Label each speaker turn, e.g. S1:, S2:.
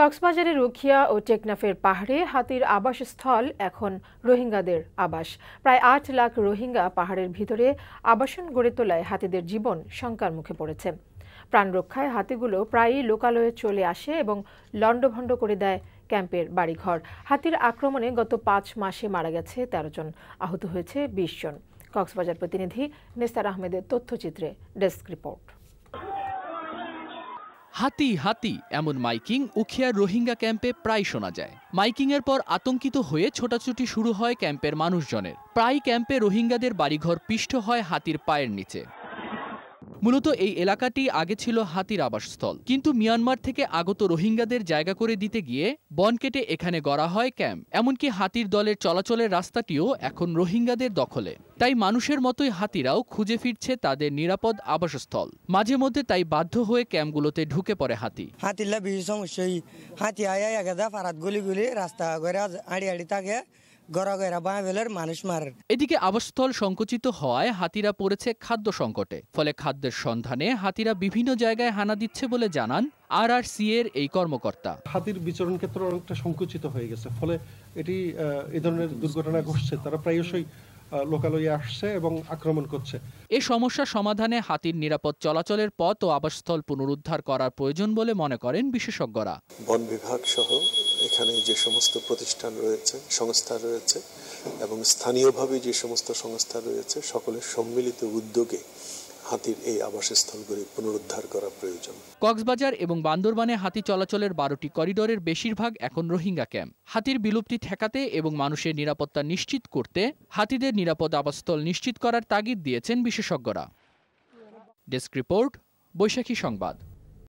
S1: কক্সবাজারে রুখিয়া ও টেকনাফের পাহাড়ে হাতির আবাসস্থল এখন রোহিঙ্গাদের আবাস প্রায় আট লাখ রোহিঙ্গা পাহাড়ের ভিতরে আবাসন গড়ে তোলায় হাতিদের জীবন শঙ্কার মুখে পড়েছে প্রাণ রক্ষায় হাতিগুলো প্রায়ই লোকালয়ে চলে আসে এবং লণ্ডভণ্ড করে দেয় ক্যাম্পের বাড়িঘর হাতির আক্রমণে গত পাঁচ মাসে মারা গেছে তেরো জন আহত হয়েছে বিশ জন কক্সবাজার প্রতিনিধি নেস্তার আহমেদের তথ্যচিত্রে ডেস্ক রিপোর্ট
S2: হাতি হাতি এমন মাইকিং উখিয়ার রোহিঙ্গা ক্যাম্পে প্রায় শোনা যায় মাইকিংয়ের পর আতঙ্কিত হয়ে ছোটাছুটি শুরু হয় ক্যাম্পের মানুষজনের প্রায় ক্যাম্পে রোহিঙ্গাদের বাড়িঘর পিষ্ট হয় হাতির পায়ের নিচে মূলত এই এলাকাটি আগে ছিল হাতির আবাসস্থল কিন্তু মিয়ানমার থেকে আগত রোহিঙ্গাদের জায়গা করে দিতে গিয়ে বন কেটে এখানে গড়া হয় ক্যাম্প এমনকি হাতির দলের চলাচলের রাস্তাটিও এখন রোহিঙ্গাদের দখলে তাই মানুষের মতোই হাতিরাও খুঁজে ফিরছে তাদের নিরাপদ আবাসস্থল মাঝে মধ্যে তাই বাধ্য হয়ে ক্যাম্পগুলোতে ঢুকে পড়ে হাতি
S3: হাতিল্লা বেশি সমস্যা হাতি আয় আয় গুলি গুলি রাস্তা করে আড়ি আড়ি থাকে গড়গড়া বাঁবেলের মানুষ
S2: এদিকে আবাসস্থল সংকুচিত হওয়ায় হাতিরা পড়েছে খাদ্য সংকটে ফলে খাদ্যের সন্ধানে হাতিরা বিভিন্ন জায়গায় হানা দিচ্ছে বলে জানান আর আর সি এর এই
S4: কর্মকর্তা হাতির বিচরণ ক্ষেত্র অনেকটা সংকুচিত হয়ে গেছে ফলে এটি এ ধরনের দুর্ঘটনা ঘটছে তারা প্রায়শই লোকালয়ে আসছে এবং আক্রমণ করছে
S2: এ সমস্যা সমাধানে হাতির নিরাপদ চলাচলের পথ ও আবাসস্থল পুনরুদ্ধার করার প্রয়োজন বলে মনে করেন বিশেষজ্ঞরা
S4: বন বিভাগ সহ এখানে যে সমস্ত প্রতিষ্ঠান রয়েছে সংস্থা রয়েছে এবং স্থানীয়ভাবে যে সমস্ত সংস্থা রয়েছে সকলের সম্মিলিত উদ্যোগে হাতির এই আবাসস্থলগুলি পুনরুদ্ধার করা প্রয়োজন
S2: কক্সবাজার এবং বান্দরবানে হাতি চলাচলের বারোটি করিডোরের বেশিরভাগ এখন রোহিঙ্গা ক্যাম্প হাতির বিলুপ্তি ঠেকাতে এবং মানুষের নিরাপত্তা নিশ্চিত করতে হাতিদের নিরাপদ আবাসস্থল নিশ্চিত করার তাগিদ দিয়েছেন বিশেষজ্ঞরা ডেস্ক রিপোর্ট বৈশাখী সংবাদ